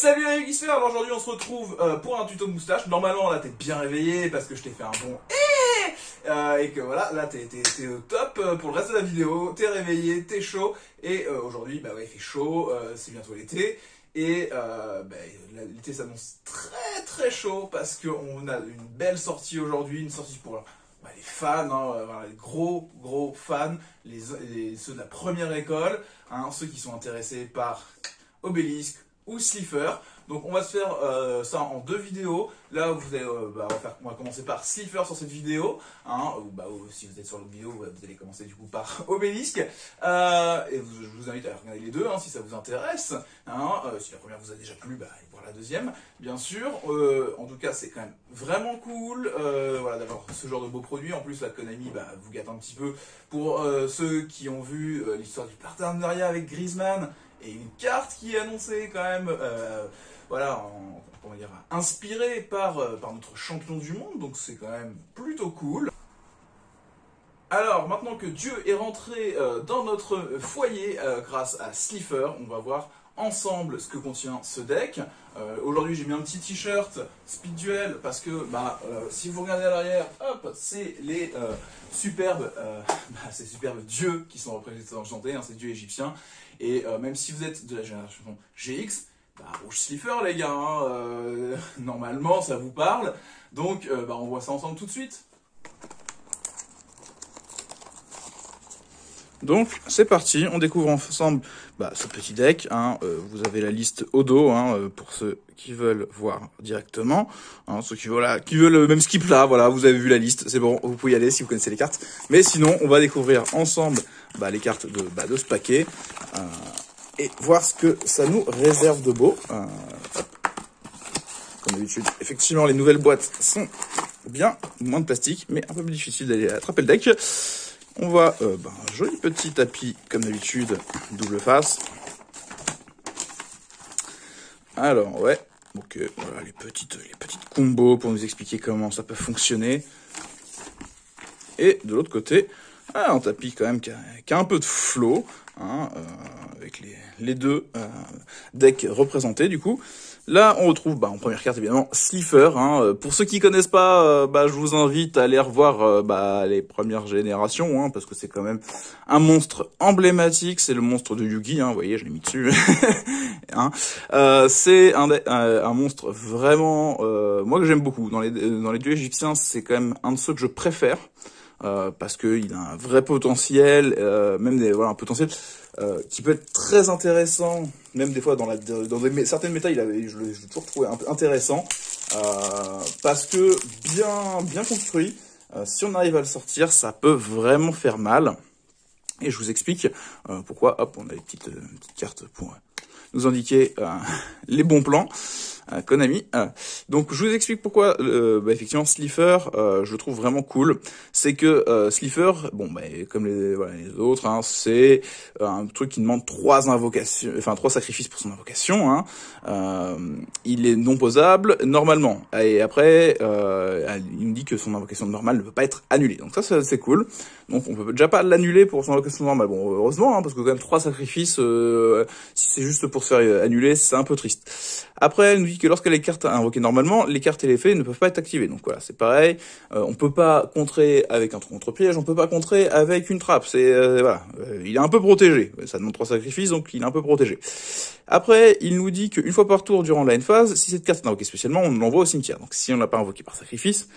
salut les glisseurs Alors aujourd'hui on se retrouve euh, pour un tuto moustache. Normalement là t'es bien réveillé parce que je t'ai fait un bon eh euh, et que voilà, là t'es au top euh, pour le reste de la vidéo, t'es réveillé, t'es chaud, et aujourd'hui bah ouais il fait chaud, c'est bientôt l'été, et bah, l'été s'annonce très très chaud parce qu'on a une belle sortie aujourd'hui, une sortie pour bah, les fans, hein, les gros gros fans, les, ceux de la première école, hein, ceux qui sont intéressés par Obélisque, ou Donc on va se faire euh, ça en deux vidéos. Là, vous allez, euh, bah, on, va commencer par Slifer sur cette vidéo. Hein, ou, bah, si vous êtes sur l'autre vidéo, vous allez commencer du coup par Obélisque. Euh, et je vous invite à regarder les deux hein, si ça vous intéresse. Hein, si la première vous a déjà plu, bah, allez voir la deuxième, bien sûr. en tout cas, c'est quand même vraiment cool voilà, d'avoir ce genre de beaux produits. En plus, la Konami bah, vous gâte un petit peu pour ceux qui ont vu l'histoire du partenariat avec Griezmann et une carte qui est annoncée quand même, euh, voilà, inspirée par, euh, par notre champion du monde, donc c'est quand même plutôt cool. Alors, maintenant que Dieu est rentré euh, dans notre foyer grâce à Sliffer, on va voir ensemble ce que contient ce deck. Aujourd'hui, j'ai mis un petit t-shirt Speed Duel parce que bah, si vous regardez à l'arrière, hop, c'est les superbes, bah, superbes dieux qui sont représentés, hein, ces dieux égyptiens. Et euh, même si vous êtes de la génération GX, bah, Rouge sliffer les gars, hein, euh, normalement ça vous parle. Donc euh, bah, on voit ça ensemble tout de suite. Donc c'est parti, on découvre ensemble bah, ce petit deck. Hein. vous avez la liste au dos hein, pour ceux qui veulent voir directement. ceux qui, qui veulent même skip là, voilà, vous avez vu la liste, c'est bon, vous pouvez y aller si vous connaissez les cartes. Mais sinon, on va découvrir ensemble bah, les cartes de, bah, ce paquet euh, et voir ce que ça nous réserve de beau. Euh, comme d'habitude, effectivement, les nouvelles boîtes sont bien, moins de plastique, mais un peu plus difficile d'aller attraper le deck. On voit euh, bah, un joli petit tapis, comme d'habitude, double face. Alors, ouais, donc voilà les petites, les petites combos pour nous expliquer comment ça peut fonctionner. Et de l'autre côté, ah, un tapis quand même qui a, un peu de flow, hein, euh, avec les, les deux euh, decks représentés du coup. Là, on retrouve bah, en première carte évidemment Slifer. Hein. Euh, pour ceux qui connaissent pas, euh, bah, je vous invite à aller revoir euh, bah, les premières générations, hein, parce que c'est quand même un monstre emblématique. C'est le monstre de Yugi. Hein, vous voyez, je l'ai mis dessus. hein. euh, c'est un, un, monstre vraiment, moi que j'aime beaucoup. Dans les dans les dieux égyptiens, c'est quand même un de ceux que je préfère. Euh, parce qu'il a un vrai potentiel, euh, même des, voilà, un potentiel euh, qui peut être très intéressant, même des fois dans, la, certaines méta, il avait, je l'ai toujours trouvé intéressant, parce que bien, bien construit, si on arrive à le sortir, ça peut vraiment faire mal. Et je vous explique pourquoi, hop, on a une petite petites cartes pour nous indiquer les bons plans. Euh, Konami. Euh, donc je vous explique pourquoi euh, bah, effectivement Sliffer, je trouve vraiment cool. C'est que euh, bon bah, comme les, autres, hein, c'est un truc qui demande trois invocations, enfin trois sacrifices pour son invocation. Hein. il est non posable normalement. Et après, il me dit que son invocation normale ne peut pas être annulée. Donc ça c'est cool. Donc on peut déjà pas l'annuler pour son allocation normale. Bon, heureusement, hein, parce que quand même trois sacrifices, euh, si c'est juste pour se faire annuler, c'est un peu triste. Après, elle nous dit que lorsque les cartes invoquées normalement, les cartes et les faits ne peuvent pas être activés. Donc voilà, c'est pareil. on euh, on peut pas contrer avec un contre-piège, on peut pas contrer avec une trappe. C'est euh, voilà, il est un peu protégé. Ça demande trois sacrifices, donc il est un peu protégé. Après, il nous dit qu'une fois par tour durant la n phase, si cette carte est invoquée spécialement, on l'envoie au cimetière. Donc si on l'a pas invoquée par sacrifice,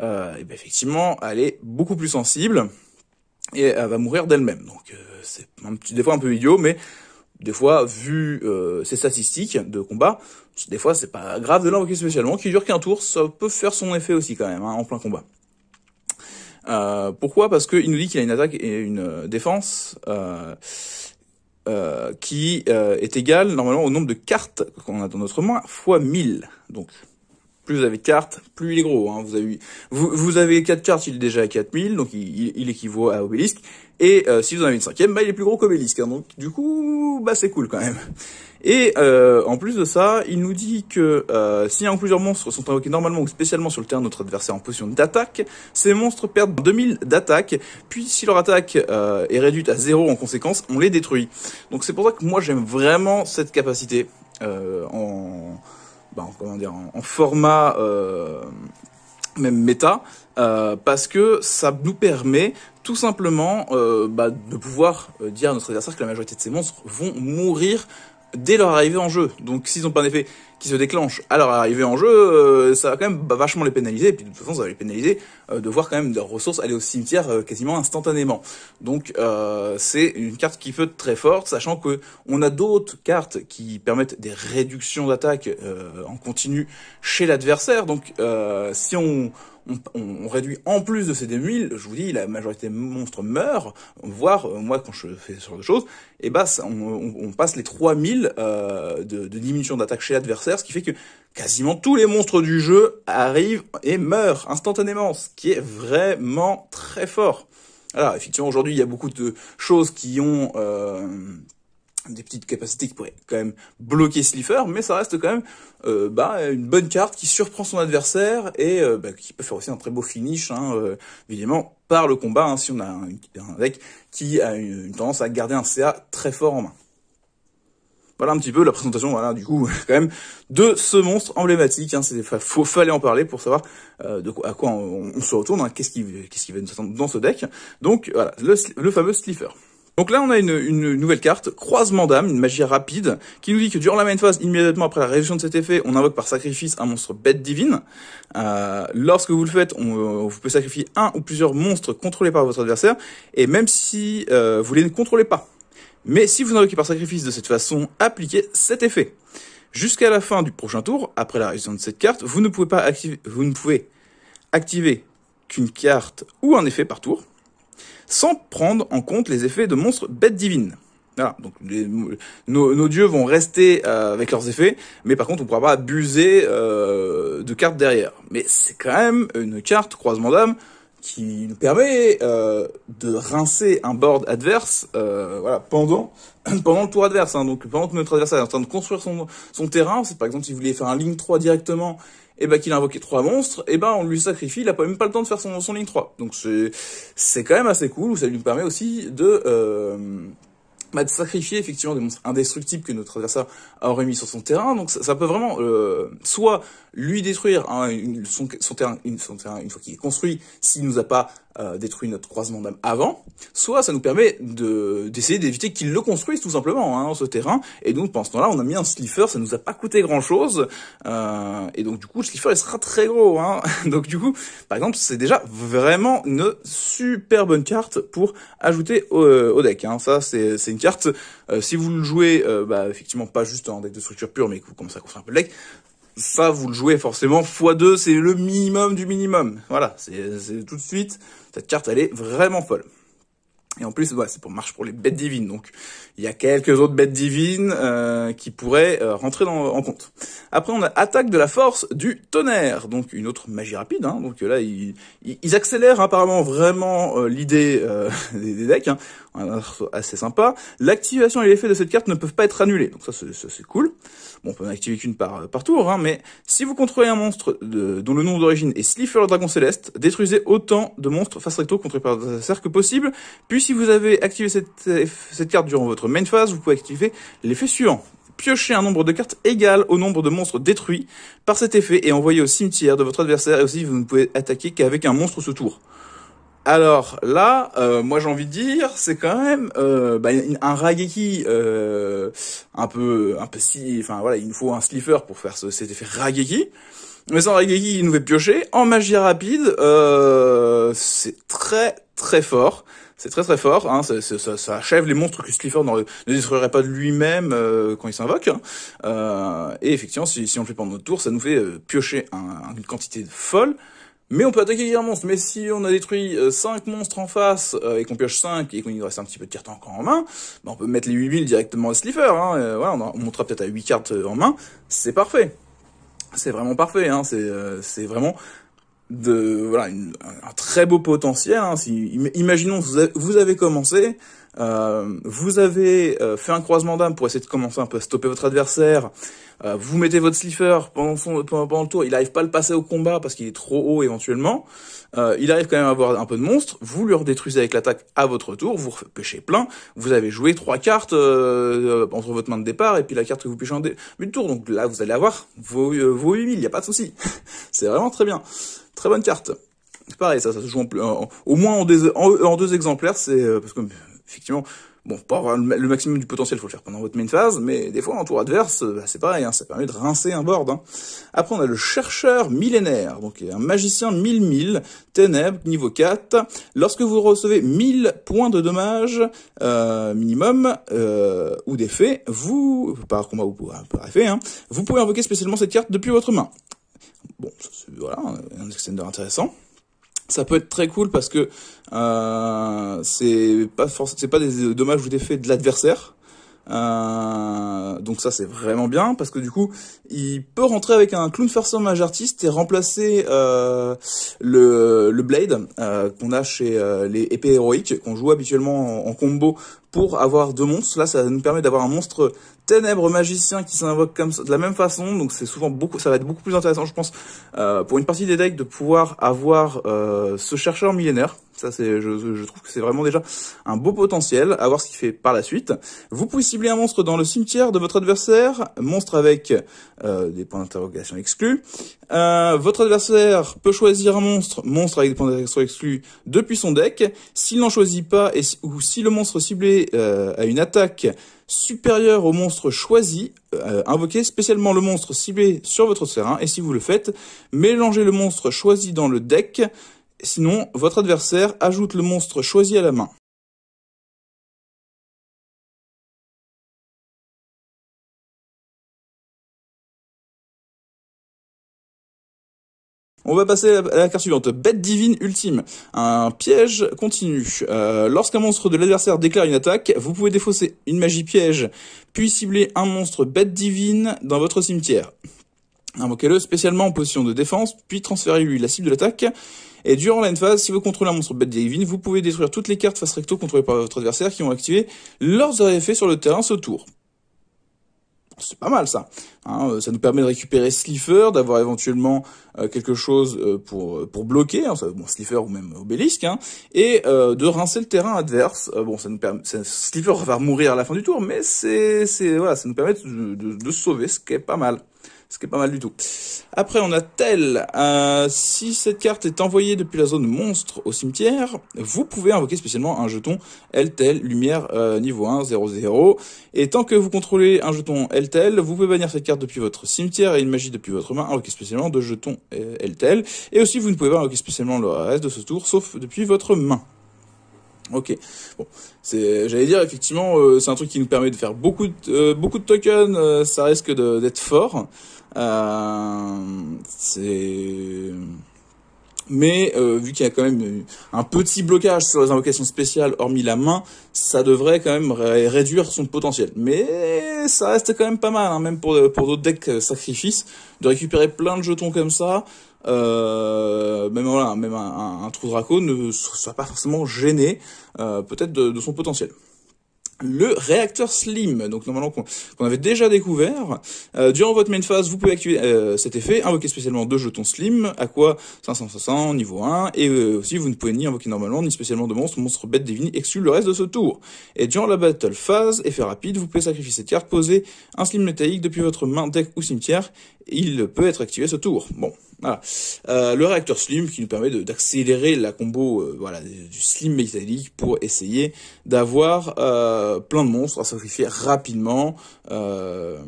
et eh ben, effectivement, elle est beaucoup plus sensible et elle va mourir d'elle-même. Donc euh, c'est des fois un peu idiot, mais des fois, vu ces euh, ses statistiques de combat, des fois c'est pas grave de l'invoquer spécialement, qui dure qu'un tour, ça peut faire son effet aussi quand même, hein, en plein combat. Euh, pourquoi Parce qu'il nous dit qu'il a une attaque et une défense qui est égale normalement au nombre de cartes qu'on a dans notre main fois 1000. Donc plus vous avez de cartes, plus il est gros. Hein. Vous avez vous, avez 4 cartes, il est déjà à 4000, donc il, équivaut à Obélisque. Et euh, si vous en avez une cinquième, bah, il est plus gros qu'Obélisque. Hein. Donc du coup, bah c'est cool quand même. Et euh, en plus de ça, il nous dit que euh, si un plusieurs monstres sont invoqués normalement ou spécialement sur le terrain de notre adversaire en position d'attaque, ces monstres perdent 2000 d'attaque, puis si leur attaque euh, est réduite à 0 en conséquence, on les détruit. Donc c'est pour ça que moi j'aime vraiment cette capacité en bah, comment dire, en, format euh, même méta, euh, parce que ça nous permet tout simplement euh, bah, de pouvoir dire à notre adversaire que la majorité de ces monstres vont mourir dès leur arrivée en jeu. Donc s'ils n'ont pas un effet qui se déclenche à leur arrivée en jeu, euh, ça va quand même vachement les pénaliser. Et puis de toute façon, ça va les pénaliser euh, de voir quand même leurs ressources aller au cimetière euh, quasiment instantanément. Donc c'est une carte qui peut être très forte, sachant que on a d'autres cartes qui permettent des réductions d'attaque en continu chez l'adversaire. Donc si on on, réduit en plus de ces 2000, je vous dis, la majorité des monstres meurent, voire, euh, moi, quand je fais ce genre de choses, et eh bah, ben, on, passe les 3000 euh, de, diminution d'attaque chez l'adversaire, ce qui fait que quasiment tous les monstres du jeu arrivent et meurent instantanément, ce qui est vraiment très fort. Alors, effectivement, aujourd'hui, il y a beaucoup de choses qui ont... Euh, des petites capacités qui pourraient quand même bloquer Sliffer, mais ça reste quand même euh, bah, une bonne carte qui surprend son adversaire et euh, bah, qui peut faire aussi un très beau finish, hein, euh, évidemment, par le combat, hein, si on a un, deck qui a une, tendance à garder un CA très fort en main. Voilà un petit peu la présentation, voilà, du coup, quand même, de ce monstre emblématique. Hein, faut, fallait en parler pour savoir euh, de quoi, à quoi on, se retourne, hein, qu'est-ce qui, qui va nous attendre dans ce deck. Donc, voilà, le, le fameux Sliffer. Donc là, on a une, nouvelle carte, croisement d'âme, une magie rapide, qui nous dit que durant la main phase, immédiatement après la résolution de cet effet, on invoque par sacrifice un monstre bête divine. Euh, lorsque vous le faites, on, euh, vous pouvez sacrifier un ou plusieurs monstres contrôlés par votre adversaire, et même si vous euh, vous les contrôlez pas. Mais si vous invoquez par sacrifice de cette façon, appliquez cet effet. Jusqu'à la fin du prochain tour, après la résolution de cette carte, vous ne pouvez pas activer, vous ne pouvez activer qu'une carte ou un effet par tour sans prendre en compte les effets de monstres bêtes divines. donc nos, dieux vont rester euh, avec leurs effets, mais par contre on ne pourra pas abuser euh, de cartes derrière. Mais c'est quand même une carte croisement d'âme qui nous permet euh, de rincer un board adverse voilà, pendant pendant le tour adverse. Hein, donc pendant que notre adversaire est en train de construire son, terrain, c'est par exemple s'il voulait faire un ligne 3 directement et eh ben qu'il a invoqué trois monstres, et eh ben on lui sacrifie, il a même pas le temps de faire son, son ligne 3. Donc c'est quand même assez cool, ça lui permet aussi de, euh, bah, de sacrifier effectivement des monstres indestructibles que notre adversaire aurait mis sur son terrain. Donc ça, peut vraiment euh, soit lui détruire hein, son, terrain, une, son terrain une fois qu'il est construit, s'il nous a pas euh, détruit notre croisement d'âme avant, soit ça nous permet de d'essayer d'éviter qu'ils le construisent tout simplement dans hein, ce terrain. Et donc pendant ce temps-là, on a mis un sliffer, ça nous a pas coûté grand-chose. Euh, et donc du coup, le sliffer il sera très gros. Hein. donc du coup, par exemple, c'est déjà vraiment une super bonne carte pour ajouter au, euh, deck. Hein. Ça, c'est une carte. si vous le jouez, bah, effectivement pas juste en deck de structure pure, mais que vous commencez à construire un peu le deck, ça, vous le jouez forcément. x2, c'est le minimum du minimum. Voilà, c'est tout de suite. Cette carte, elle est vraiment folle. Et en plus, c'est pour marche pour les bêtes divines. Donc, il y a quelques autres bêtes divines euh, qui pourraient euh, rentrer dans, en compte. Après, on a attaque de la force du tonnerre. Donc, une autre magie rapide. Hein. Donc là, ils, ils accélèrent apparemment vraiment euh, l'idée des, des, decks. Hein assez sympa. L'activation et l'effet de cette carte ne peuvent pas être annulés, donc ça c'est cool. Bon, on peut en activer qu'une euh, par, tour, hein, mais si vous contrôlez un monstre dont le nom d'origine est Slifer le Dragon Céleste, détruisez autant de monstres face recto contrôlés par votre que possible, puis si vous avez activé cette, carte durant votre main phase, vous pouvez activer l'effet suivant piochez un nombre de cartes égal au nombre de monstres détruits par cet effet et envoyez au cimetière de votre adversaire et aussi vous ne pouvez attaquer qu'avec un monstre ce tour. Alors là, euh, moi j'ai envie de dire, c'est quand même euh, bah, un rageki euh, un peu, un peu si, enfin voilà, il nous faut un sliffer pour faire cet effet rageki. Mais sans rageki, il nous fait piocher. En magie rapide, euh, c'est très très fort. C'est très très fort, hein, ça, ça, ça, achève les monstres que Sliffer ne, détruirait pas de lui-même euh, quand il s'invoque. Hein. Euh, et effectivement, si, si, on le fait pendant notre tour, ça nous fait piocher une quantité de folle. Mais on peut attaquer les monstre, mais si on a détruit 5 euh, monstres en face, euh, et qu'on pioche 5, et qu'on y reste un petit peu de cartes encore en main, bah, on peut mettre les 8 villes directement à sliffer. hein, euh, voilà, on, montrera peut-être à 8 cartes en main, c'est parfait. C'est vraiment parfait, hein, c'est vraiment de voilà une, un très beau potentiel. Hein, si, imaginons vous avez commencé, euh, vous avez euh, fait un croisement d'âme pour essayer de commencer un peu à stopper votre adversaire. Euh, vous mettez votre sliffer pendant, pendant le tour. Il arrive pas à le passer au combat parce qu'il est trop haut éventuellement. Euh, il arrive quand même à avoir un peu de monstre. Vous lui redétruisez avec l'attaque à votre tour. Vous pêchez plein. Vous avez joué trois cartes entre votre main de départ et puis la carte que vous pêchez en début de tour. Donc là, vous allez avoir vos, vos 8000. Il n'y a pas de souci. C'est vraiment très bien. Très bonne carte. C'est pareil, ça, ça se joue au moins en, en, en deux exemplaires. C'est parce que effectivement, bon, pas avoir le maximum du potentiel, faut le faire pendant votre main phase, mais des fois en tour adverse, euh, bah, c'est pareil, hein, ça permet de rincer un board. Hein. Après, on a le chercheur millénaire, donc euh, un magicien 1000-1000, ténèbres, niveau 4. Lorsque vous recevez 1000 points de dommages euh, minimum ou d'effet, vous, par combat ou hein, vous pouvez invoquer spécialement cette carte depuis votre main. Bon, voilà, un extender intéressant ça peut être très cool parce que euh, c'est pas des euh, dommages ou des faits de l'adversaire. Euh, donc ça c'est vraiment bien parce que du coup il peut rentrer avec un clown mage artiste et remplacer le, blade qu'on a chez les épées héroïques qu'on joue habituellement en, combo pour avoir deux monstres là ça nous permet d'avoir un monstre ténèbres magiciens qui s'invoquent comme ça, de la même façon. Donc c'est souvent beaucoup, ça va être beaucoup plus intéressant, je pense, euh, pour une partie des decks de pouvoir avoir euh, ce chercheur millénaire. Ça, c'est, je, je, trouve que c'est vraiment déjà un beau potentiel. À voir ce qu'il fait par la suite. Vous pouvez cibler un monstre dans le cimetière de votre adversaire, monstre avec euh, des points d'interrogation exclus. Euh, votre adversaire peut choisir un monstre, monstre avec des points d'interrogation exclus depuis son deck. S'il n'en choisit pas et, ou si le monstre ciblé euh, a une attaque supérieur au monstre choisi, euh, invoquez spécialement le monstre ciblé sur votre terrain, et si vous le faites, mélangez le monstre choisi dans le deck, sinon votre adversaire ajoute le monstre choisi à la main. On va passer à la carte suivante. Bête divine ultime. Un piège continu. Euh, lorsqu'un monstre de l'adversaire déclare une attaque, vous pouvez défausser une magie piège, puis cibler un monstre bête divine dans votre cimetière. Invoquez-le spécialement en position de défense, puis transférez-lui la cible de l'attaque. Et durant la phase, si vous contrôlez un monstre bête divine, vous pouvez détruire toutes les cartes face recto contrôlées par votre adversaire qui ont activé leurs effets sur le terrain ce tour. C'est pas mal ça. Hein, euh, ça nous permet de récupérer sliffer, d'avoir éventuellement euh, quelque chose euh, pour pour bloquer, hein, bon ou même Obélisque, hein, et de rincer le terrain adverse. bon, ça nous permet, Sliffer va mourir à la fin du tour, mais c'est c'est voilà, ça nous permet de, de sauver, ce qui est pas mal. Ce qui est pas mal du tout. Après, on a tel. Euh, si cette carte est envoyée depuis la zone monstre au cimetière, vous pouvez invoquer spécialement un jeton LTEL, lumière euh, niveau 1, 0, 0. Et tant que vous contrôlez un jeton LTEL, vous pouvez bannir cette carte depuis votre cimetière et une magie depuis votre main, invoquer spécialement deux jetons euh, LTEL. Et aussi, vous ne pouvez pas invoquer spécialement le reste de ce tour, sauf depuis votre main. Ok, bon, j'allais dire effectivement, euh, c'est un truc qui nous permet de faire beaucoup de, euh, beaucoup de tokens, ça risque d'être fort. Euh, mais euh, vu qu'il y a quand même un petit blocage sur les invocations spéciales, hormis la main, ça devrait quand même réduire son potentiel. Mais ça reste quand même pas mal, hein, même pour, pour d'autres decks euh, sacrifices, de récupérer plein de jetons comme ça. même voilà, même un, trou draco ne soit pas forcément gêné, peut-être de son potentiel le réacteur Slim, donc normalement qu'on avait déjà découvert. Euh, durant votre main phase, vous pouvez activer euh, cet effet, invoquer spécialement deux jetons Slim, à quoi 560, niveau 1, et euh, aussi vous ne pouvez ni invoquer normalement, ni spécialement de monstres, monstres bêtes définis, exclu le reste de ce tour. Et durant la battle phase, effet rapide, vous pouvez sacrifier cette carte, poser un Slim métallique depuis votre main, deck ou cimetière, il peut être activé ce tour. Bon, voilà. le réacteur Slim qui nous permet d'accélérer la combo voilà, du Slim métallique pour essayer d'avoir euh, plein de monstres à sacrifier rapidement. Euh,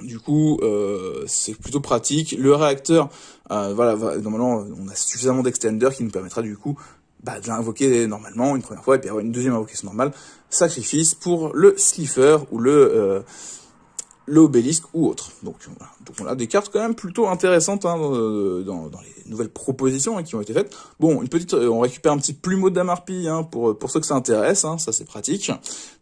du coup, euh, c'est plutôt pratique. Le réacteur, voilà, normalement, on a suffisamment d'extender qui nous permettra du coup bah, de l'invoquer normalement une première fois et puis avoir une deuxième invocation normale. Sacrifice pour le Sliffer ou le l'obélisque ou autre. Donc, Donc on a des cartes quand même plutôt intéressantes hein, euh, dans, les nouvelles propositions hein, qui ont été faites. Bon, une petite, euh, on récupère un petit plumeau d'Amarpi hein, pour euh, pour ceux que ça intéresse, hein, ça c'est pratique.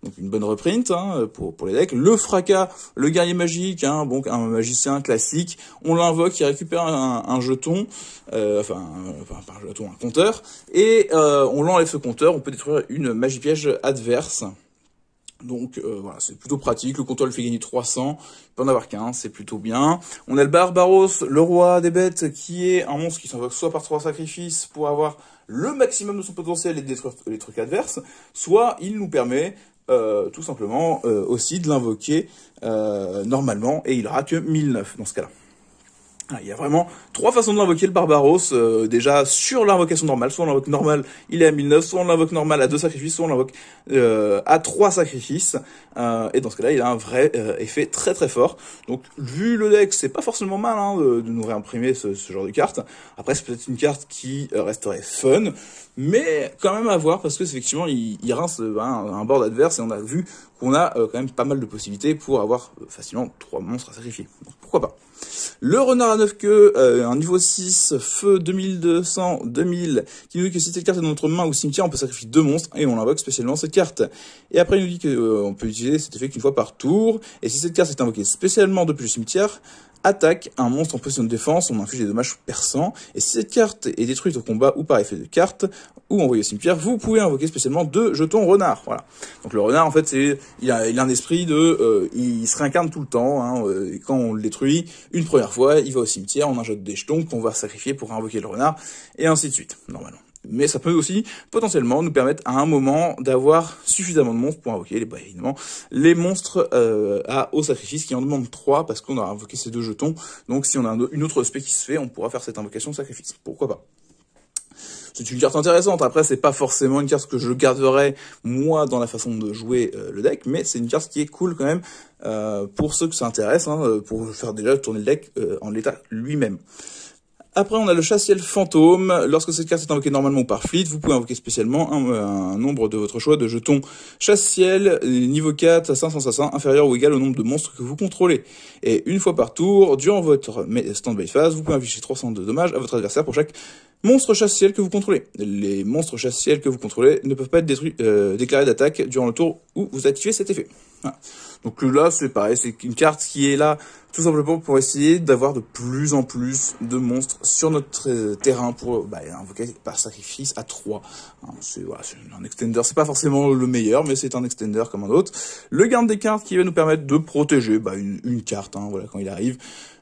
Donc une bonne reprint pour pour les decks. Le fracas, le guerrier magique, bon un magicien classique. On l'invoque, il récupère un, jeton, enfin, enfin pas un jeton, un compteur, et on l'enlève ce compteur. On peut détruire une magie piège adverse. Donc euh, voilà, c'est plutôt pratique. Le comptoir fait gagner 300. Il peut en avoir qu'un, c'est plutôt bien. On a le Barbaros, le roi des bêtes, qui est un monstre qui s'invoque soit par trois sacrifices pour avoir le maximum de son potentiel et détruire les trucs adverses, soit il nous permet euh, tout simplement euh, aussi de l'invoquer normalement et il aura que 1009 dans ce cas-là. Ah, il y a vraiment trois façons d'invoquer le Barbaros. Euh, déjà sur l'invocation normale, soit on l'invoque normal, il est à 1009, soit on l'invoque normal à deux sacrifices, soit on l'invoque euh, à trois sacrifices. Euh, et dans ce cas-là, il a un vrai effet très très fort. Donc vu le deck, c'est pas forcément mal hein, de, nous réimprimer ce, genre de carte. Après, c'est peut-être une carte qui resterait fun, mais quand même à voir parce que effectivement, il, rince un board adverse et on a vu qu'on a euh, quand même pas mal de possibilités pour avoir euh, facilement trois monstres à sacrifier. Donc, pourquoi pas. Le renard à neuf queues, euh, un niveau 6, feu 2200-2000, qui nous dit que si cette carte est dans notre main ou cimetière, on peut sacrifier deux monstres et on invoque spécialement cette carte. Et après, il nous dit qu'on peut utiliser cet effet qu'une fois par tour, et si cette carte est invoquée spécialement depuis le cimetière, attaque un monstre en position de défense, on inflige des dommages perçants, et si cette carte est détruite au combat ou par effet de carte, ou envoyée au cimetière, vous pouvez invoquer spécialement deux jetons renards. Voilà. Donc le renard, en fait, c'est il a, a un esprit de... Euh, il se réincarne tout le temps, hein, euh, quand on le détruit, une première fois, il va au cimetière, on jette des jetons qu'on va sacrifier pour invoquer le renard, et ainsi de suite, normalement mais ça peut aussi potentiellement nous permettre à un moment d'avoir suffisamment de monstres pour invoquer les, bah, les monstres euh, à haut sacrifice qui en demandent 3 parce qu'on aura invoqué ces deux jetons. Donc si on a une autre spé qui se fait, on pourra faire cette invocation sacrifice. Pourquoi pas c'est une carte intéressante. Après, c'est pas forcément une carte que je garderai moi dans la façon de jouer euh, le deck, mais c'est une carte qui est cool quand même euh, pour ceux que ça intéresse, hein, pour faire déjà tourner le deck en l'état lui-même. Après, on a le chasse-ciel fantôme. Lorsque cette carte est invoquée normalement par fleet, vous pouvez invoquer spécialement un, euh, nombre de votre choix de jetons chasse-ciel, niveau 4, 500/500 inférieur ou égal au nombre de monstres que vous contrôlez. Et une fois par tour, durant votre stand-by phase, vous pouvez afficher 300 de dommages à votre adversaire pour chaque monstre chasse-ciel que vous contrôlez. Les monstres chasse-ciel que vous contrôlez ne peuvent pas être détruits, euh, déclarés d'attaque durant le tour où vous activez cet effet. Donc là, c'est pareil, c'est une carte qui est là tout simplement pour essayer d'avoir de plus en plus de monstres sur notre euh, terrain pour bah, invoquer par sacrifice à 3. Hein, c'est un extender, c'est pas forcément le meilleur, mais c'est un extender comme un autre. Le garde des cartes qui va nous permettre de protéger bah, une, carte hein, voilà, quand il arrive.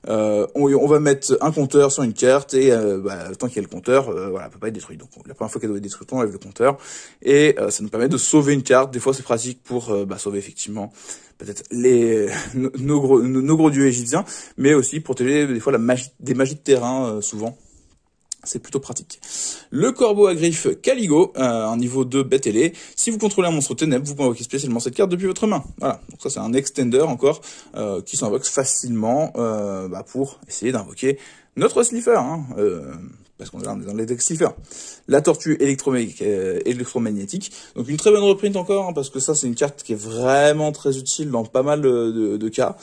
Euh, on, va mettre un compteur sur une carte et euh, bah, tant qu'il y a le compteur, euh, voilà, elle peut pas être détruite. Donc la première fois qu'elle doit être détruite, on enlève le compteur et ça nous permet de sauver une carte. Des fois, c'est pratique pour bah, sauver effectivement peut-être les nos, gros nos, dieux égyptiens, mais aussi protéger des fois la des magies de terrain souvent. C'est plutôt pratique. Le corbeau à griffes Caligo, euh, un niveau de bête Si vous contrôlez un monstre ténèbre, vous pouvez invoquer spécialement cette carte depuis votre main. Voilà, donc ça c'est un extender encore euh, qui s'invoque facilement euh, bah, pour essayer d'invoquer notre sniffer. Hein, parce qu'on est dans les textifères. La tortue euh, électromagnétique, Donc une très bonne reprise encore, hein, parce que ça c'est une carte qui est vraiment très utile dans pas mal euh, de, cas,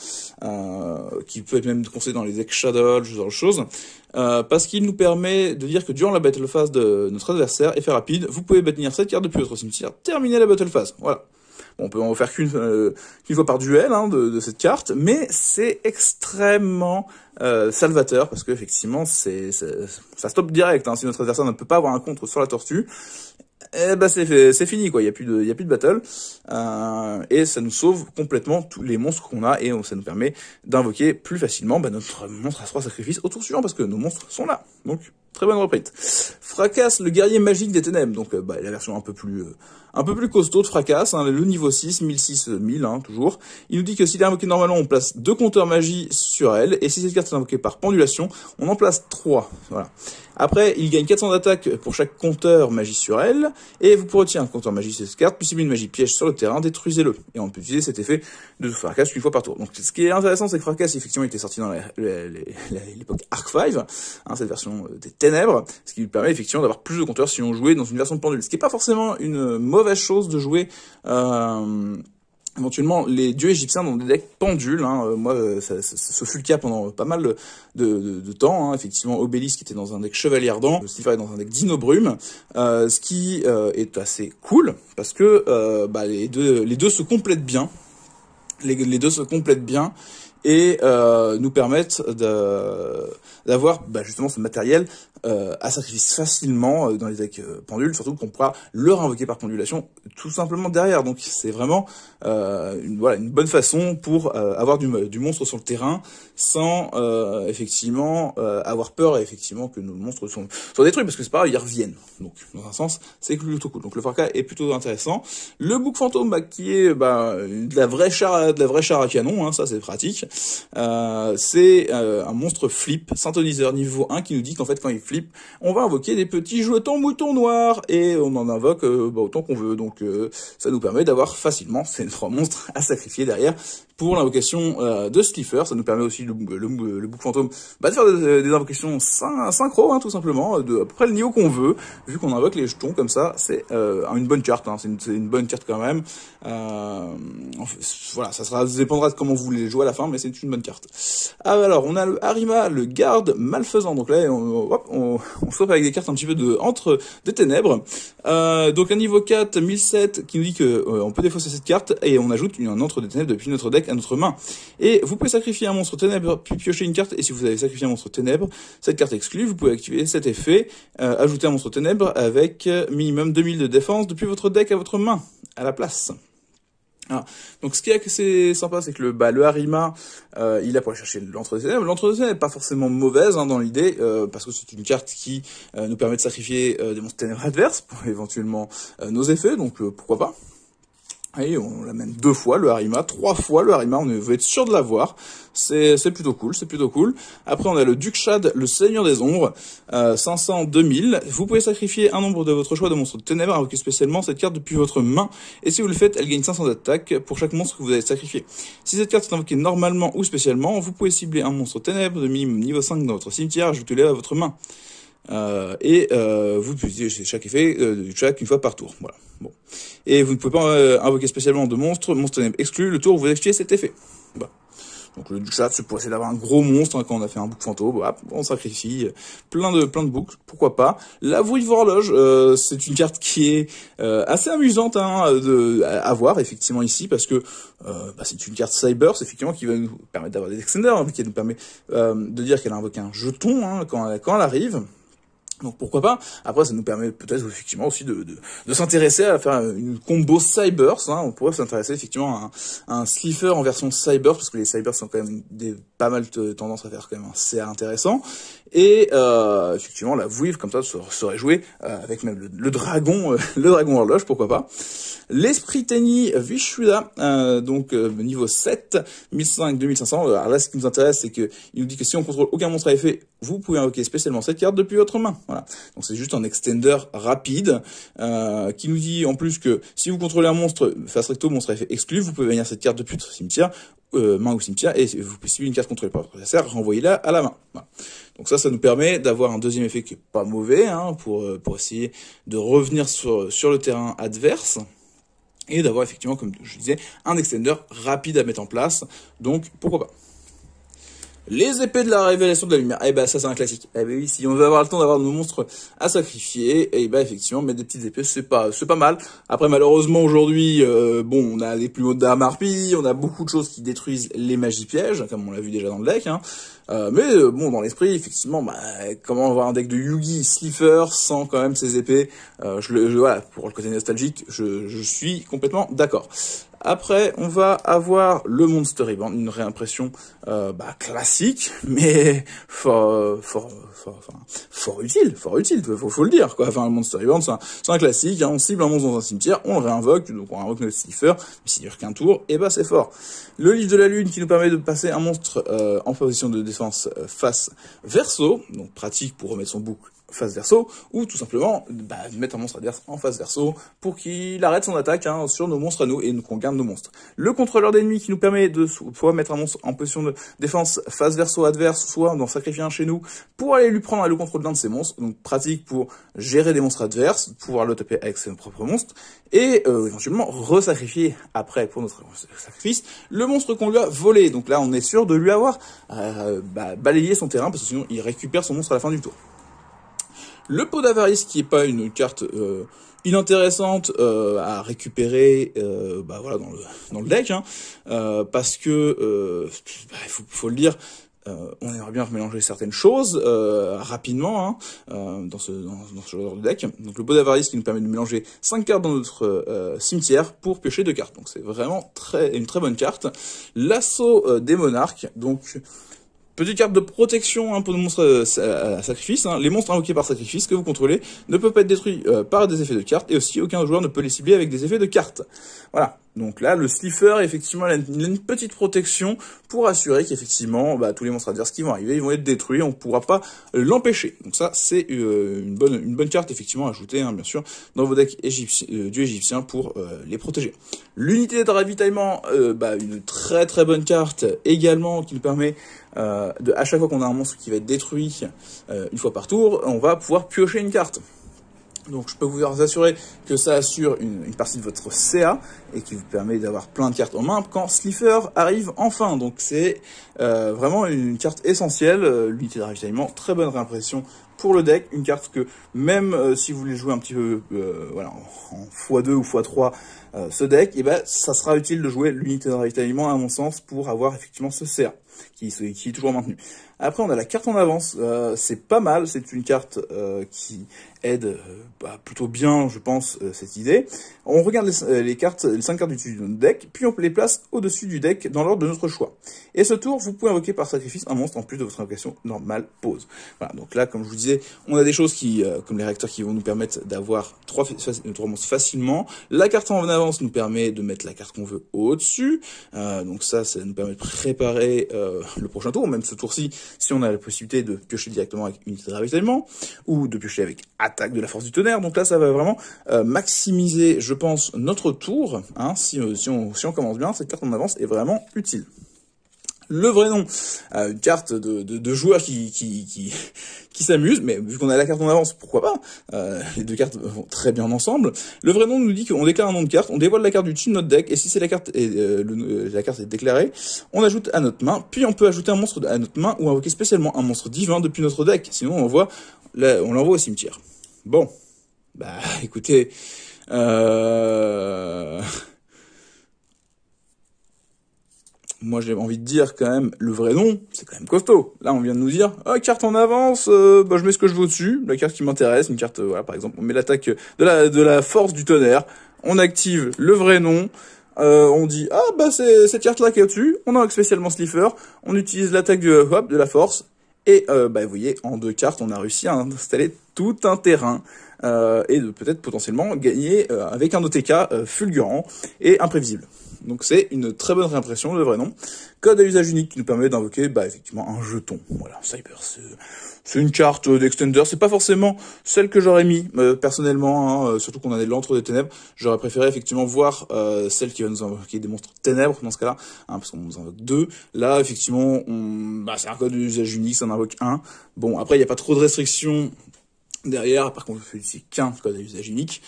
euh, qui peut être même conseillée dans les ex Shadow, ce genre de choses, parce qu'il nous permet de dire que durant la battle phase de notre adversaire, effet rapide, vous pouvez bannir cette carte depuis votre cimetière, terminer la battle phase. Voilà on peut en faire qu'une euh, fois par duel hein, de, cette carte, mais c'est extrêmement euh, salvateur parce que effectivement c'est ça stoppe direct. Hein, si notre adversaire ne peut pas avoir un contre sur la tortue, eh ben c'est fini quoi. Il y a plus de y a plus de battle euh, et ça nous sauve complètement tous les monstres qu'on a et ça nous permet d'invoquer plus facilement ben, notre monstre à trois sacrifices au tour suivant parce que nos monstres sont là. Donc Très bonne reprise. Fracasse le guerrier magique des ténèbres, donc euh, bah, la version un peu plus un peu plus costaud de fracasse, hein, le niveau 6, 1006, 1000, toujours. Il nous dit que s'il est invoqué normalement, on place deux compteurs magie sur elle, et si cette carte est invoquée par pendulation, on en place 3. Voilà. Après, il gagne 400 d'attaque pour chaque compteur magie sur elle, et vous pourrez tirer un compteur magie sur cette carte, puis une magie piège sur le terrain, détruisez-le. Et on peut utiliser cet effet de fracasse une fois par tour. Donc ce qui est intéressant, c'est que fracasse, effectivement, été était sorti dans l'époque Arc 5, hein, cette version euh, des ténèbres, ce qui lui permet effectivement d'avoir plus de compteurs si on jouait dans une version de pendule, ce qui n'est pas forcément une mauvaise euh, mauvaise chose de jouer euh, éventuellement les dieux égyptiens dans des decks pendules. Hein. Euh, moi, euh, ça, se ce fut le cas pendant pas mal de, temps. Hein. Effectivement, Obélis qui était dans un deck Chevalier Ardent, Stifar est dans un deck Dino Brume, ce qui est assez cool parce que bah, les, deux, les deux se complètent bien. les deux se complètent bien et euh, nous permettent d'avoir bah, justement ce matériel euh, à sacrifice facilement euh, dans les decks pendules, surtout qu'on pourra le réinvoquer par pendulation tout simplement derrière. Donc c'est vraiment une, voilà, une bonne façon pour avoir du, monstre sur le terrain sans effectivement avoir peur effectivement que nos monstres soient détruits, parce que c'est pas grave, ils reviennent. Donc dans un sens, c'est plutôt cool. Donc le Farka est plutôt intéressant. Le book fantôme bah, qui est bah, de la vraie char de la vraie char à canon, hein, ça c'est pratique. Euh, c'est euh, un monstre flip, synthoniseur niveau 1, qui nous dit qu'en fait quand il flip, on va invoquer des petits jetons moutons noirs, et on en invoque euh, bah, autant qu'on veut, donc ça nous permet d'avoir facilement ces trois monstres à sacrifier derrière, pour l'invocation euh, de Slifer. Ça nous permet aussi, le, le, bouc fantôme, bah, de faire des, euh, invocations synchro, hein, tout simplement, euh, de à peu près le niveau qu'on veut. Vu qu'on invoque les jetons comme ça, c'est une bonne carte. Hein. c'est une, bonne carte quand même. voilà, ça, sera, dépendra de comment vous voulez jouer à la fin, mais c'est une bonne carte. Ah, alors, on a le Harima, le garde malfaisant. Donc là, on, avec des cartes un petit peu de entre des ténèbres. Euh, donc un niveau 4, 1007, qui nous dit que euh, on peut défausser cette carte, et on ajoute une, un autre des ténèbres depuis notre deck à notre main. Et vous pouvez sacrifier un monstre ténèbre, puis piocher une carte, et si vous avez sacrifié un monstre ténèbre, cette carte exclue, vous pouvez activer cet effet, euh, ajouter un monstre ténèbre avec minimum 2000 de défense depuis votre deck à votre main, à la place. Ah. Donc ce qui est assez sympa, c'est que le, le Harima, euh, il a pour aller chercher lentre L'entre-deux n'est pas forcément mauvaise hein, dans l'idée, euh, parce que c'est une carte qui euh, nous permet de sacrifier des monstres ténèbres adverses pour éventuellement nos effets, donc pourquoi pas. Et on l'amène deux fois le Harima, trois fois le Harima, on veut être sûr de l'avoir. C'est plutôt cool, c'est plutôt cool. Après on a le Duc Shad, le Seigneur des Ombres, euh, 500, 2000. Vous pouvez sacrifier un nombre de votre choix de monstres ténèbres, invoquer spécialement cette carte depuis votre main. Et si vous le faites, elle gagne 500 d'attaque pour chaque monstre que vous avez sacrifié. Si cette carte est invoquée normalement ou spécialement, vous pouvez cibler un monstre ténèbres de minimum niveau 5 dans votre cimetière, ajoutez-le à votre main. Euh, et euh, vous utiliser chaque effet euh, du chat une fois par tour. Voilà. Bon. Et vous ne pouvez pas euh, invoquer spécialement de monstres. monstre exclu, le tour où vous effectuez cet effet. Donc le chat c'est pour essayer d'avoir un gros monstre hein, quand on a fait un bouc fantôme, on sacrifie euh, plein de plein de boucs, pourquoi pas. La Vouille horloge, euh, c'est une carte qui est assez amusante hein, de, à, avoir effectivement ici parce que bah, c'est une carte cyber, c'est effectivement qui va nous permettre d'avoir des extenders, hein, qui nous permet de dire qu'elle a invoqué un jeton quand, quand elle arrive. Donc pourquoi pas Après, ça nous permet peut-être effectivement aussi de, de, de s'intéresser à faire une combo Cybers. Hein. On pourrait s'intéresser effectivement à un, Sliffer en version Cyber, parce que les Cybers sont quand même des, pas mal de tendances à faire quand même un CA intéressant. Et euh, effectivement, la vouivre, comme ça, serait joué euh, avec même le, dragon, euh, le dragon horloge, pourquoi pas. L'esprit Teni Vishuda, donc niveau 7, 1500, 2500. Alors là, ce qui nous intéresse, c'est qu'il nous dit que si on contrôle aucun monstre à effet, vous pouvez invoquer spécialement cette carte depuis votre main. Voilà. Donc c'est juste un extender rapide qui nous dit en plus que si vous contrôlez un monstre face recto, monstre à effet exclu, vous pouvez venir cette carte depuis votre cimetière euh, main ou cimetière, et vous puissiez une carte contre les votre renvoyez-la à la main. Donc ça, ça nous permet d'avoir un deuxième effet qui est pas mauvais, hein, pour, euh, pour essayer de revenir sur, sur le terrain adverse et d'avoir effectivement, comme je disais, un extender rapide à mettre en place. Donc, pourquoi pas les épées de la révélation de la lumière. Eh ben, ça, c'est un classique. Eh ben oui, si on veut avoir le temps d'avoir nos monstres à sacrifier, eh ben, effectivement, mettre des petites épées, c'est pas, c'est pas mal. Après, malheureusement, aujourd'hui, euh, bon, on a les plus hauts harpies, on a beaucoup de choses qui détruisent les magies pièges, comme on l'a vu déjà dans le deck, hein. euh, mais euh, bon, dans l'esprit, effectivement, bah, comment avoir un deck de Yugi Sliffer sans quand même ses épées je le, Voilà, pour le côté nostalgique, je, je suis complètement d'accord. Après, on va avoir le Monster Reborn, une réimpression euh, bah, classique, mais fort, fort, fort, utile, fort utile, faut, faut, le dire. Quoi. Enfin, le monster storyboard, c'est un, classique, hein. on cible un monstre dans un cimetière, on le réinvoque, donc on réinvoque notre sniffer, mais s'il dure qu'un tour, et eh bah ben, c'est fort. Le livre de la lune qui nous permet de passer un monstre euh, en position de défense euh, face verso, donc pratique pour remettre son boucle face verso, ou tout simplement bah, mettre un monstre adverse en face verso pour qu'il arrête son attaque hein, sur nos monstres à nous et qu'on garde nos monstres. Le contrôleur d'ennemi qui nous permet de soit mettre un monstre en position de défense face verso adverse, soit d'en sacrifier un chez nous pour aller lui prendre le contrôle d'un de ses monstres, donc pratique pour gérer des monstres adverses, pouvoir le taper avec ses propres monstres, et euh, éventuellement resacrifier après pour notre sacrifice le monstre qu'on lui a volé. Donc là on est sûr de lui avoir euh, bah, balayé son terrain parce que sinon il récupère son monstre à la fin du tour. Le pot d'avarice qui est pas une carte euh, inintéressante euh, à récupérer euh, bah voilà dans le deck hein, parce que bah, il faut, le dire on aimerait bien mélanger certaines choses rapidement hein, dans, ce, dans, ce genre de deck. Donc le pot d'avarice qui nous permet de mélanger 5 cartes dans notre cimetière pour piocher 2 cartes. Donc c'est vraiment très, une très bonne carte. L'assaut des monarques, donc Petite carte de protection hein, pour nos monstres euh, euh, à sacrifice. Hein. Les monstres invoqués par sacrifice que vous contrôlez ne peuvent pas être détruits euh, par des effets de carte. et aussi aucun joueur ne peut les cibler avec des effets de carte. Voilà. Donc là, le Sliffer, effectivement, il a, une, petite protection pour assurer qu'effectivement, bah, tous les monstres adverses qui vont arriver, ils vont être détruits, on ne pourra pas l'empêcher. Donc ça, c'est une, bonne, carte, effectivement, ajoutée, hein, bien sûr, dans vos decks du égyptien pour les protéger. L'unité de ravitaillement, bah, une très très bonne carte également qui nous permet euh, de à chaque fois qu'on a un monstre qui va être détruit euh, une fois par tour, on va pouvoir piocher une carte. Donc je peux vous assurer que ça assure une, partie de votre CA et qui vous permet d'avoir plein de cartes en main quand Sliffer arrive enfin. Donc c'est euh, vraiment une carte essentielle, l'unité de ravitaillement, très bonne réimpression pour le deck, une carte que même si vous voulez jouer un petit peu voilà, en, x2 ou x3 ce deck, et eh ben, ça sera utile de jouer l'unité de ravitaillement à mon sens pour avoir effectivement ce CA qui, qui est toujours maintenu Après, on a la carte en avance. Euh, c'est pas mal. C'est une carte euh, qui aide euh, bah, plutôt bien, je pense, cette idée. On regarde les, cartes, les 5 cartes du de notre deck, puis on les place au-dessus du deck dans l'ordre de notre choix. Et ce tour, vous pouvez invoquer par sacrifice un monstre en plus de votre invocation normale pause. Voilà, donc là, comme je vous disais, on a des choses qui, comme les réacteurs qui vont nous permettre d'avoir trois monstres facilement. La carte en avance nous permet de mettre la carte qu'on veut au-dessus. donc ça, ça nous permet de préparer euh, le prochain tour, même ce tour-ci, si on a la possibilité de piocher directement avec unité de ravitaillement, ou de piocher avec attaque de la force du tonnerre. Donc là, ça va vraiment euh, maximiser, je pense, notre tour. Hein, euh, si on commence bien, cette carte en avance est vraiment utile le vrai nom. Euh, une carte de, de, qui, qui, mais vu qu'on a la carte en avance, pourquoi pas euh, Les deux cartes vont très bien ensemble. Le vrai nom nous dit qu'on déclare un nom de carte, on dévoile la carte du dessus de notre deck, et si c'est la carte et, euh, la carte est déclarée, on ajoute à notre main, puis on peut ajouter un monstre à notre main ou invoquer spécialement un monstre divin depuis notre deck. Sinon, on on l'envoie au cimetière. Bon, bah écoutez. Euh... moi j'ai envie de dire quand même le vrai nom, c'est quand même costaud. Là on vient de nous dire ah, carte en avance, euh, bah, je mets ce que je veux dessus, la carte qui m'intéresse, une carte euh, voilà par exemple, on met l'attaque de la de la force du tonnerre, on active le vrai nom. Euh, on dit ah bah c'est cette carte là qui est dessus, on a spécialement sliffer, on utilise l'attaque de, de la force et euh, bah vous voyez en deux cartes on a réussi à installer tout un terrain et de peut-être potentiellement gagner avec un OTK fulgurant et imprévisible. Donc c'est une très bonne réimpression, le vrai nom. Code à usage unique qui nous permet d'invoquer bah, effectivement un jeton. Voilà, Cyber, c'est une carte d'extender. C'est pas forcément celle que j'aurais mis euh, personnellement, hein, euh, surtout qu'on a l'entre des ténèbres. J'aurais préféré effectivement voir euh, celle qui va nous invoquer des monstres ténèbres dans ce cas-là, hein, parce qu'on nous invoque deux. Là, effectivement, on... bah, c'est un code d'usage unique, ça en invoque un. Bon, après, il n'y a pas trop de restrictions derrière, par contre, c'est fait ici qu'un code à usage unique.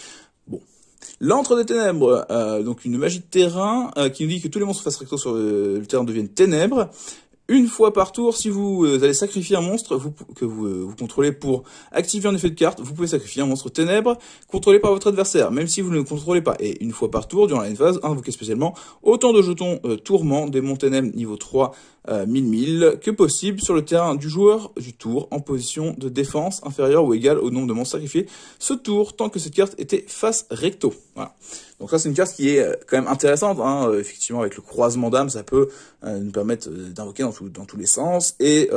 L'antre des ténèbres, euh, donc une magie de terrain euh, qui nous dit que tous les monstres face recto sur le terrain deviennent ténèbres une fois par tour, si vous euh, allez sacrifier un monstre que euh, vous, contrôlez pour activer un effet de carte, vous pouvez sacrifier un monstre ténèbre contrôlé par votre adversaire, même si vous ne le contrôlez pas. Et une fois par tour, durant la phase, invoquez spécialement autant de jetons Tourment euh, tourments des monts ténèbres niveau 3 1000 que possible sur le terrain du joueur du tour en position de défense inférieure ou égale au nombre de monstres sacrifiés ce tour tant que cette carte était face recto. Donc ça, c'est une carte qui est euh, quand même intéressante. Hein. Euh, effectivement, avec le croisement d'âmes, ça peut euh, nous permettre d'invoquer dans, tous les sens et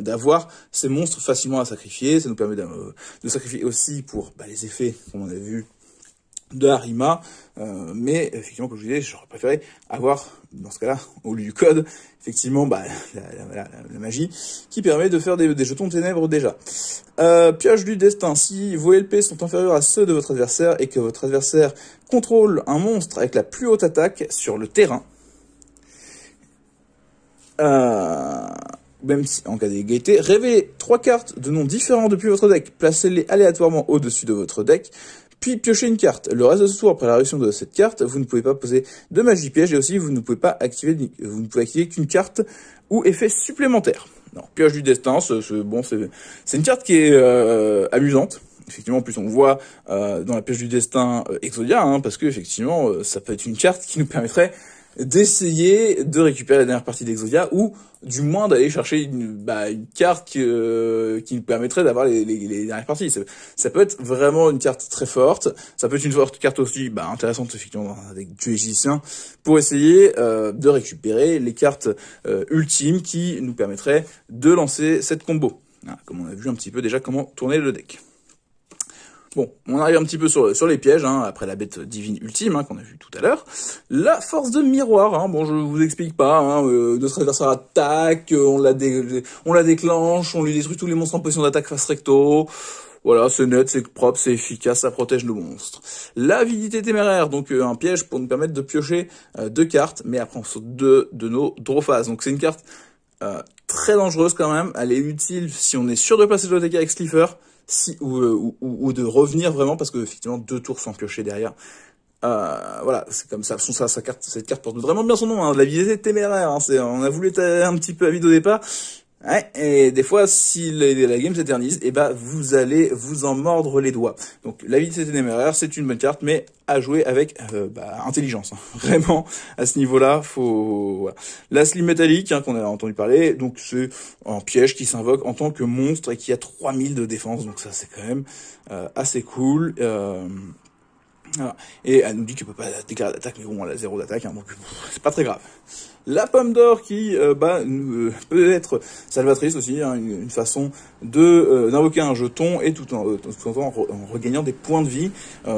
d'avoir ces monstres facilement à sacrifier. Ça nous permet de sacrifier aussi pour bah, les effets, comme on a vu, de Harima, euh, mais effectivement, comme je vous disais, j'aurais préféré avoir, dans ce cas-là, au lieu du code, effectivement, bah, la, magie, qui permet de faire des, jetons de ténèbres déjà. Euh, pioche du destin, si vos LP sont inférieurs à ceux de votre adversaire et que votre adversaire contrôle un monstre avec la plus haute attaque sur le terrain, euh, même si en cas d'égalité, révélez trois cartes de noms différents depuis votre deck, placez-les aléatoirement au-dessus de votre deck, puis piocher une carte. Le reste de ce tour, après la réduction de cette carte, vous ne pouvez pas poser de magie piège et aussi vous ne pouvez pas activer, vous ne pouvez activer qu'une carte ou effet supplémentaire. Alors, pioche du destin, c'est bon, c'est une carte qui est euh, amusante. Effectivement, en plus on voit euh, dans la pioche du destin euh, Exodia, hein, parce que effectivement, ça peut être une carte qui nous permettrait d'essayer de récupérer la dernière partie d'Exodia ou du moins d'aller chercher une, bah, carte qui, euh, permettrait d'avoir les, les, dernières parties. Ça, peut être vraiment une carte très forte, ça peut être une forte carte aussi bah, intéressante effectivement avec du égyptien pour essayer euh, de récupérer les cartes euh, ultimes qui nous permettraient de lancer cette combo. comme on a vu un petit peu déjà comment tourner le deck. Bon, on arrive un petit peu sur, les pièges, hein, après la bête divine ultime hein, qu'on a vu tout à l'heure. La force de miroir, hein, bon je vous explique pas, hein, euh, notre adversaire attaque, euh, on, la déclenche, on lui détruit tous les monstres en position d'attaque face recto, voilà, c'est net, c'est propre, c'est efficace, ça protège le monstre. L'avidité téméraire, donc euh, un piège pour nous permettre de piocher deux cartes, mais après on saute deux de nos drophases. Donc c'est une carte très dangereuse quand même, elle est utile si on est sûr de placer le deck avec sliffer si, euh, ou, de revenir vraiment parce que effectivement deux tours sont piochés derrière. Euh, voilà, c'est comme ça. Son, ça, sa carte, cette carte porte vraiment bien son nom. Hein. La vie était téméraire. Hein. on a voulu être euh, un petit peu avide au départ, et des fois, si la game s'éternise, et eh ben vous allez vous en mordre les doigts. Donc, la vie de cette émerveilleur, c'est une bonne carte, mais à jouer avec euh, bah, intelligence. Hein. Vraiment, à ce niveau-là, faut... Voilà. La slim métallique, hein, qu'on a entendu parler, donc c'est un piège qui s'invoque en tant que monstre et qui a 3000 de défense, donc ça, c'est quand même euh, assez cool. Euh... Et elle nous dit qu'elle peut pas déclarer d'attaque, mais bon, elle a zéro d'attaque, hein, donc c'est pas très grave la pomme d'or qui euh, bah, euh, peut être salvatrice aussi, hein, une, façon de euh, d'invoquer un jeton et tout en, regagnant des points de vie.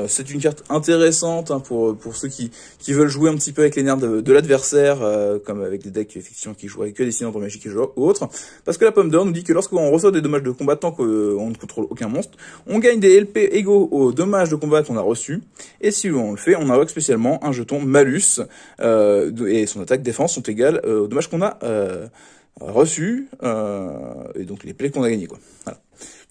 c'est une carte intéressante hein, pour ceux qui veulent jouer un petit peu avec les nerfs de, l'adversaire, comme avec des decks fiction qui jouent avec que des signes magiques ou autres, parce que la pomme d'or nous dit que lorsqu'on reçoit des dommages de combat tant qu'on ne contrôle aucun monstre, on gagne des LP égaux aux dommages de combat qu'on a reçus, et si on le fait, on invoque spécialement un jeton malus et son attaque défense égal égales euh, aux qu'on a euh, reçu euh, et donc les plaies qu'on a gagnées. Quoi.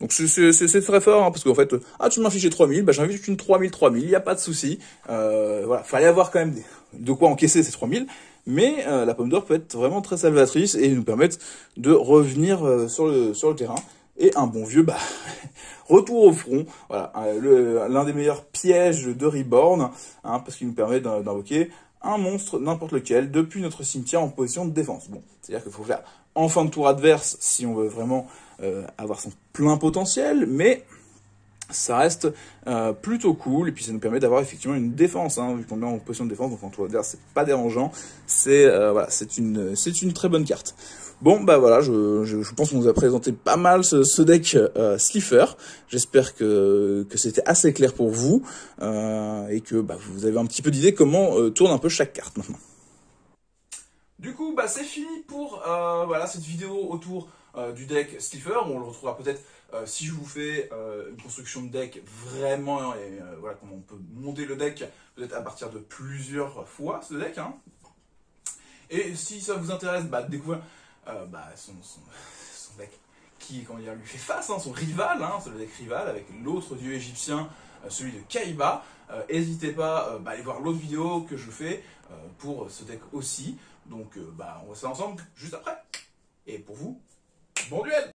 Donc c'est très fort, hein, parce qu'en fait, ah tu m'as fiché 3000, bah j'en envie une 3000, 3000, il n'y a pas de souci. Euh, fallait avoir quand même de quoi encaisser ces 3000, mais la pomme d'or peut être vraiment très salvatrice et nous permettre de revenir sur, le, sur le terrain. Et un bon vieux, bah, retour au front, voilà, l'un des meilleurs pièges de Reborn, hein, parce qu'il nous permet d'invoquer un monstre, n'importe lequel, depuis notre cimetière en position de défense. Bon, c'est-à-dire qu'il faut faire en fin de tour adverse si on veut vraiment euh, avoir son plein potentiel, mais ça reste euh, plutôt cool et puis ça nous permet d'avoir effectivement une défense hein. vu qu'on est en position de défense donc en tout cas c'est pas dérangeant c'est euh, voilà c'est une c'est une très bonne carte bon bah voilà je, pense qu'on vous a présenté pas mal ce, deck euh, Sliffer j'espère que c'était assez clair pour vous et que bah, vous avez un petit peu d'idée comment tourne un peu chaque carte maintenant du coup bah c'est fini pour voilà cette vidéo autour du deck Sliffer on le retrouvera peut-être euh, si je vous fais euh, une construction de deck vraiment, et, euh, voilà, comment on peut monter le deck peut-être à partir de plusieurs fois ce deck. Hein. Et si ça vous intéresse, bah, découvrir bah, son, deck qui comment dire, lui fait face, hein, son rival, hein, c'est le deck rival avec l'autre dieu égyptien, celui de Kaiba. N'hésitez pas bah, à aller voir l'autre vidéo que je fais pour ce deck aussi. Donc bah, on va ça ensemble juste après. Et pour vous, bon duel